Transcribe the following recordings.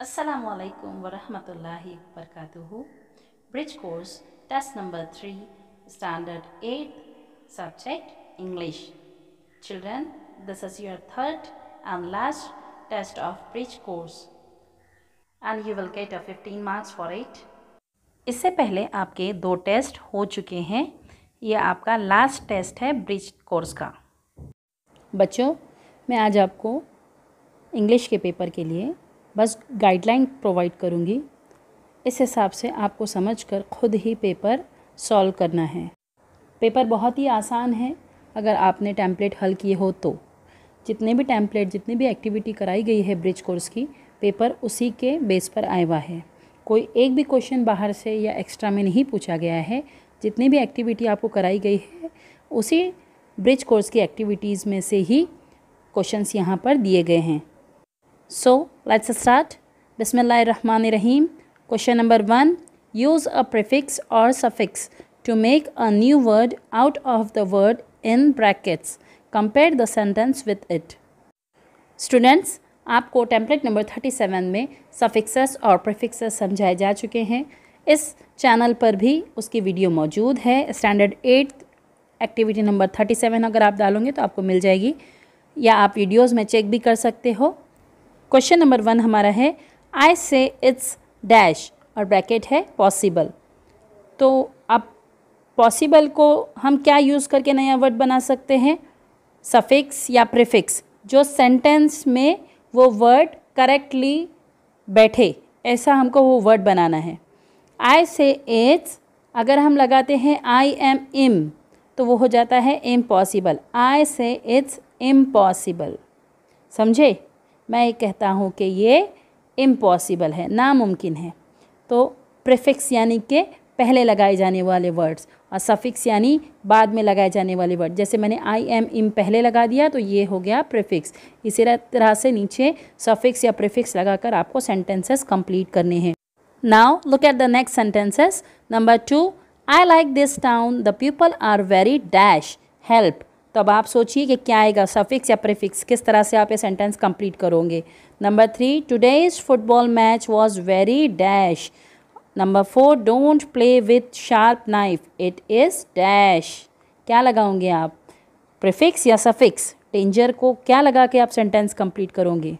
असलकम वालेकुम वरहमतुल्लाहि bridge course test number three standard eight subject English children this is your third and last test of bridge course and you will get a 15 marks for it इससे पहले आपके दो test हो चुके हैं यह आपका लास्ट टेस्ट है ब्रिज कोर्स का बच्चों मैं आज आपको इंग्लिश के पेपर के लिए बस गाइडलाइन प्रोवाइड करूँगी इस हिसाब से आपको समझकर खुद ही पेपर सॉल्व करना है पेपर बहुत ही आसान है अगर आपने टैम्पलेट हल किए हो तो जितने भी टैम्पलेट जितनी भी एक्टिविटी कराई गई है ब्रिज कोर्स की पेपर उसी के बेस पर आया हुआ है कोई एक भी क्वेश्चन बाहर से या एक्स्ट्रा में नहीं पूछा गया है जितनी भी एक्टिविटी आपको कराई गई है उसी ब्रिज कोर्स की एक्टिविटीज़ में से ही क्वेश्चंस यहाँ पर दिए गए हैं सो लेट्स स्टार्ट बसमान रहीम question number one use a prefix और suffix to make a new word out of the word in brackets compare the sentence with it students आपको टेम्पलेट नंबर थर्टी सेवन में suffixes और prefixes समझाए जा चुके हैं इस चैनल पर भी उसकी वीडियो मौजूद है standard eight activity number thirty seven अगर आप डालोगे तो आपको मिल जाएगी या आप वीडियोज़ में चेक भी कर सकते हो क्वेश्चन नंबर वन हमारा है आई से इट्स डैश और ब्रैकेट है पॉसिबल तो अब पॉसिबल को हम क्या यूज़ करके नया वर्ड बना सकते हैं सफिक्स या प्रिफिक्स जो सेंटेंस में वो वर्ड करेक्टली बैठे ऐसा हमको वो वर्ड बनाना है आई से इट्स अगर हम लगाते हैं आई एम इम तो वो हो जाता है impossible I say it's impossible समझे मैं ये कहता हूँ कि ये इम्पॉसिबल है नामुमकिन है तो प्रिफिक्स यानी के पहले लगाए जाने वाले वर्ड्स और सफ़िक्स यानी बाद में लगाए जाने वाले वर्ड जैसे मैंने आई एम इम पहले लगा दिया तो ये हो गया प्रिफिक्स इसी तरह से नीचे सफ़िक्स या लगा लगाकर आपको सेंटेंसेस कंप्लीट करने हैं now look at the next sentences number two I like this town the people are very dash help तो अब आप सोचिए कि क्या आएगा सफिक्स या प्रिफिक्स किस तरह से आप ये सेंटेंस कंप्लीट करोगे number three today's football match was very dash number four don't play with sharp knife it is dash क्या लगाओगे आप प्रिफिक्स या सफिक्स डेंजर को क्या लगा के आप सेंटेंस कंप्लीट करोगे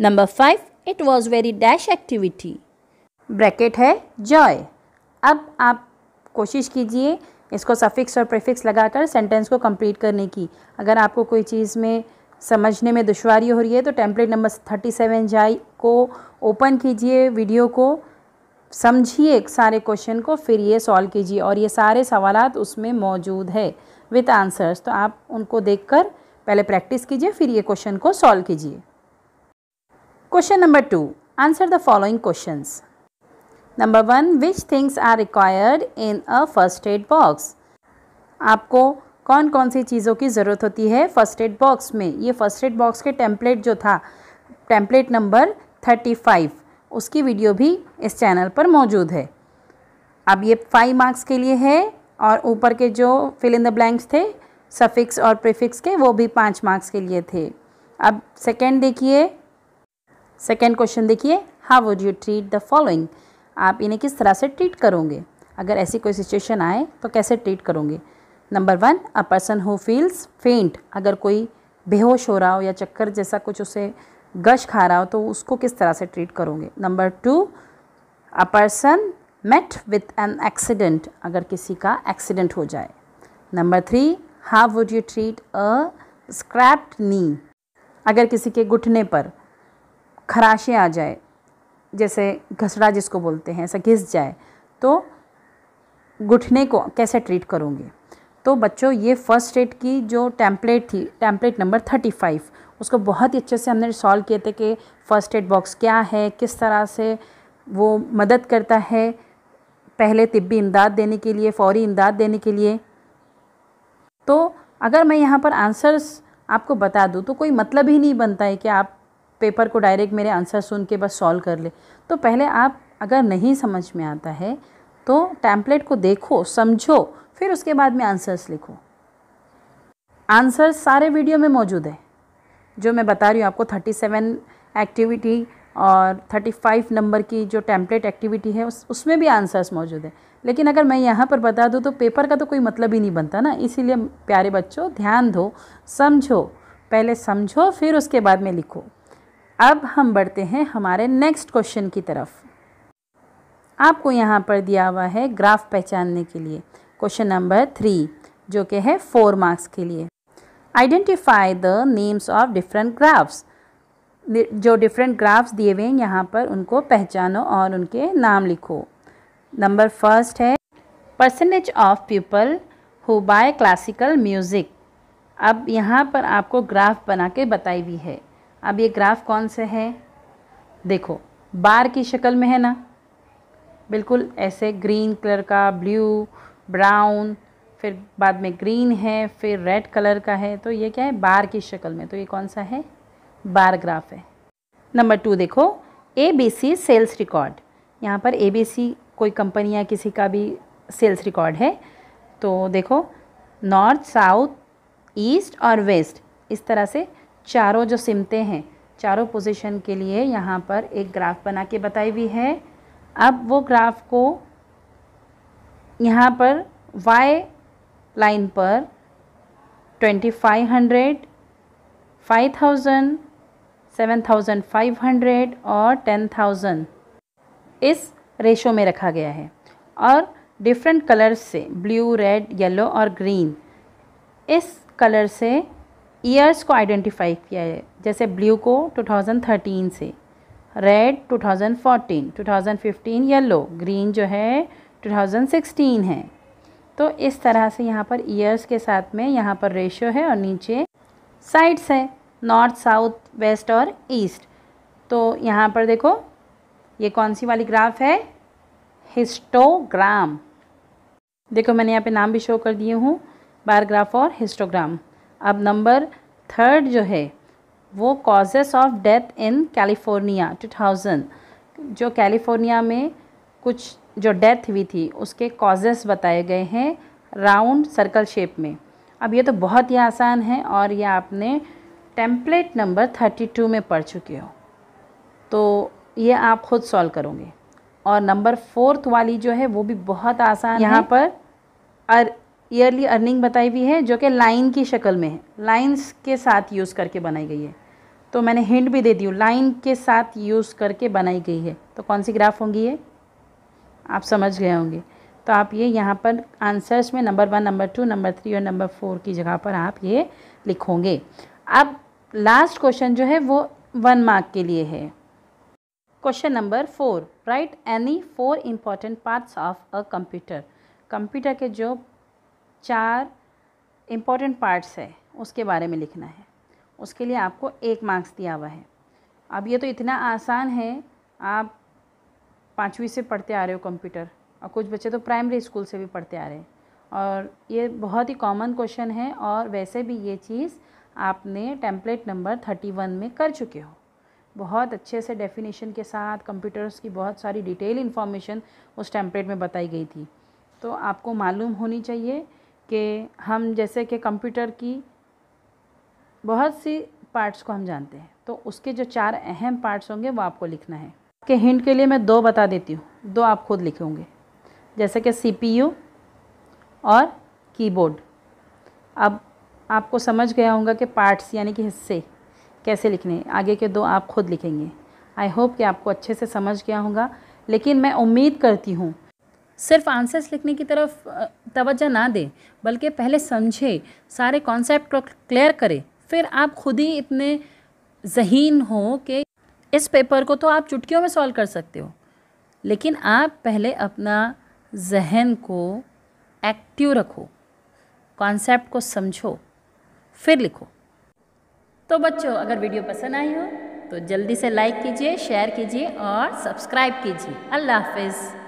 number five it was very dash activity bracket है जॉय अब आप कोशिश कीजिए इसको सफ़िक्स और प्रिफिक्स लगाकर सेंटेंस को कंप्लीट करने की अगर आपको कोई चीज़ में समझने में दुशारी हो रही है तो टेम्पलेट नंबर थर्टी सेवन जाई को ओपन कीजिए वीडियो को समझिए सारे क्वेश्चन को फिर ये सॉल्व कीजिए और ये सारे सवाल उसमें मौजूद है विथ आंसर्स तो आप उनको कर पहले प्रैक्टिस कीजिए फिर ये क्वेश्चन को सॉल्व कीजिए question number two answer the following questions number one which things are required in a first aid box आपको कौन कौन सी चीज़ों की ज़रूरत होती है फर्स्ट एड बॉक्स में ये फर्स्ट एड बॉक्स के टेम्पलेट जो था टेम्पलेट नंबर थर्टी फाइव उसकी वीडियो भी इस चैनल पर मौजूद है अब ये फाइव मार्क्स के लिए है और ऊपर के जो फिल इन द ब्लैंक्स थे सफिक्स और प्रीफिक्स के वो भी पाँच मार्क्स के लिए थे अब सेकेंड देखिए सेकेंड क्वेश्चन देखिए how would you treat the following आप इन्हें किस तरह से ट्रीट करोगे अगर ऐसी कोई सिचुएशन आए तो कैसे ट्रीट करोगे number one a person who feels faint अगर कोई बेहोश हो रहा हो या चक्कर जैसा कुछ उसे गश खा रहा हो तो उसको किस तरह से ट्रीट करोगे number two a person met with an accident अगर किसी का एक्सीडेंट हो जाए number three how would you treat a scraped knee अगर किसी के घुटने पर खराशें आ जाए जैसे घसड़ा जिसको बोलते हैं ऐसा घिस जाए तो घुटने को कैसे ट्रीट करोगे तो बच्चों ये फर्स्ट एड की जो टैम्पलेट थी टैम्पलेट नंबर थर्टी फाइव उसको बहुत ही अच्छे से हमने सॉल्व किए थे कि फ़र्स्ट एड बॉक्स क्या है किस तरह से वो मदद करता है पहले तिब्बी इमदाद देने के लिए फौरी इमदाद देने के लिए तो अगर मैं यहाँ पर आंसर्स आपको बता दूँ तो कोई मतलब ही नहीं बनता है कि आप पेपर को डायरेक्ट मेरे आंसर सुन के बस सॉल्व कर ले तो पहले आप अगर नहीं समझ में आता है तो टैम्पलेट को देखो समझो फिर उसके बाद में आंसर्स लिखो आंसर्स सारे वीडियो में मौजूद है जो मैं बता रही हूँ आपको 37 एक्टिविटी और 35 नंबर की जो टैम्पलेट एक्टिविटी है उस उसमें भी आंसर्स मौजूद है लेकिन अगर मैं यहाँ पर बता दूँ तो पेपर का तो कोई मतलब ही नहीं बनता ना इसीलिए प्यारे बच्चों ध्यान दो समझो पहले समझो फिर उसके बाद में लिखो अब हम बढ़ते हैं हमारे नेक्स्ट क्वेश्चन की तरफ आपको यहाँ पर दिया हुआ है ग्राफ पहचानने के लिए क्वेश्चन नंबर थ्री जो कि है फोर मार्क्स के लिए identify the names of different graphs जो डिफरेंट ग्राफ्स दिए हुए हैं यहाँ पर उनको पहचानो और उनके नाम लिखो नंबर फर्स्ट है percentage of people who buy classical music अब यहाँ पर आपको ग्राफ बना के बताई हुई है अब ये ग्राफ कौन से है देखो बार की शक्ल में है ना बिल्कुल ऐसे ग्रीन कलर का ब्लू ब्राउन फिर बाद में ग्रीन है फिर रेड कलर का है तो ये क्या है बार की शक्ल में तो ये कौन सा है बार ग्राफ है नंबर टू देखो A B C sales record यहाँ पर ए बी सी कोई कंपनी या किसी का भी सेल्स रिकॉर्ड है तो देखो नॉर्थ साउथ ईस्ट और वेस्ट इस तरह से चारों जो सिमतें हैं चारों पोजीशन के लिए यहाँ पर एक ग्राफ बना के बताई हुई है अब वो ग्राफ को यहाँ पर वाई लाइन पर twenty five hundred five thousand seven thousand five hundred और टेन थाउजेंड इस रेशो में रखा गया है और डिफरेंट कलर्स से ब्लू रेड येलो और ग्रीन इस कलर से ईयर्स को आइडेंटिफाई किया है जैसे ब्लू को 2013 से रेड 2014, 2015 येलो ग्रीन जो है 2016 है तो इस तरह से यहाँ पर ईयर्स के साथ में यहाँ पर रेशियो है और नीचे साइड्स है नॉर्थ साउथ वेस्ट और ईस्ट तो यहाँ पर देखो ये कौन सी वाली ग्राफ है हिस्टोग्राम देखो मैंने यहाँ पे नाम भी शो कर दिए हूँ बारग्राफ और हिस्टोग्राम अब नंबर थर्ड जो है वो causes of death in California 2000 जो कैलिफोर्निया में कुछ जो डेथ हुई थी उसके कॉजेस बताए गए हैं राउंड सर्कल शेप में अब ये तो बहुत ही आसान है और ये आपने टेम्पलेट नंबर थर्टी टू में पढ़ चुके हो तो ये आप खुद सॉल्व करोगे और नंबर फोर्थ वाली जो है वो भी बहुत आसान यहाँ पर अर ईयरली अर्निंग बताई हुई है जो कि लाइन की शक्ल में है लाइन्स के साथ यूज़ करके बनाई गई है तो मैंने हिंट भी दे दी हूँ लाइन के साथ यूज़ करके बनाई गई है तो कौन सी ग्राफ होंगी ये आप समझ गए होंगे तो आप ये यहाँ पर आंसर्स में number one number two number three और नंबर फोर की जगह पर आप ये लिखोगे अब लास्ट क्वेश्चन जो है वो वन मार्क के लिए है question number four write any four important parts of a computer computer के जो चार इम्पॉर्टेंट पार्ट्स है उसके बारे में लिखना है उसके लिए आपको एक मार्क्स दिया हुआ है अब ये तो इतना आसान है आप पाँचवीं से पढ़ते आ रहे हो कंप्यूटर और कुछ बच्चे तो प्राइमरी स्कूल से भी पढ़ते आ रहे हैं और ये बहुत ही कॉमन क्वेश्चन है और वैसे भी ये चीज़ आपने टेम्पलेट नंबर थर्टी वन में कर चुके हो बहुत अच्छे से डेफिनेशन के साथ कंप्यूटर्स की बहुत सारी डिटेल इन्फॉर्मेशन उस टेम्पलेट में बताई गई थी तो आपको मालूम होनी चाहिए कि हम जैसे कि कंप्यूटर की बहुत सी पार्ट्स को हम जानते हैं तो उसके जो चार अहम पार्ट्स होंगे वो आपको लिखना है के हिंट के लिए मैं दो बता देती हूँ दो आप खुद लिखे होंगे जैसे कि सीपीयू और कीबोर्ड अब आपको समझ गया होगा कि पार्ट्स यानी कि हिस्से कैसे लिखने आगे के दो आप खुद लिखेंगे आई होप कि आपको अच्छे से समझ गया होगा लेकिन मैं उम्मीद करती हूँ सिर्फ आंसर्स लिखने की तरफ तवज्जो ना दें बल्कि पहले समझे सारे कॉन्सेप्ट को क्लियर करें फिर आप खुद ही इतने जहीन हो कि इस पेपर को तो आप चुटकियों में सॉल्व कर सकते हो लेकिन आप पहले अपना जहन को एक्टिव रखो कॉन्सेप्ट को समझो फिर लिखो तो बच्चों अगर वीडियो पसंद आई हो तो जल्दी से लाइक कीजिए शेयर कीजिए और सब्सक्राइब कीजिए अल्लाह हाफिज़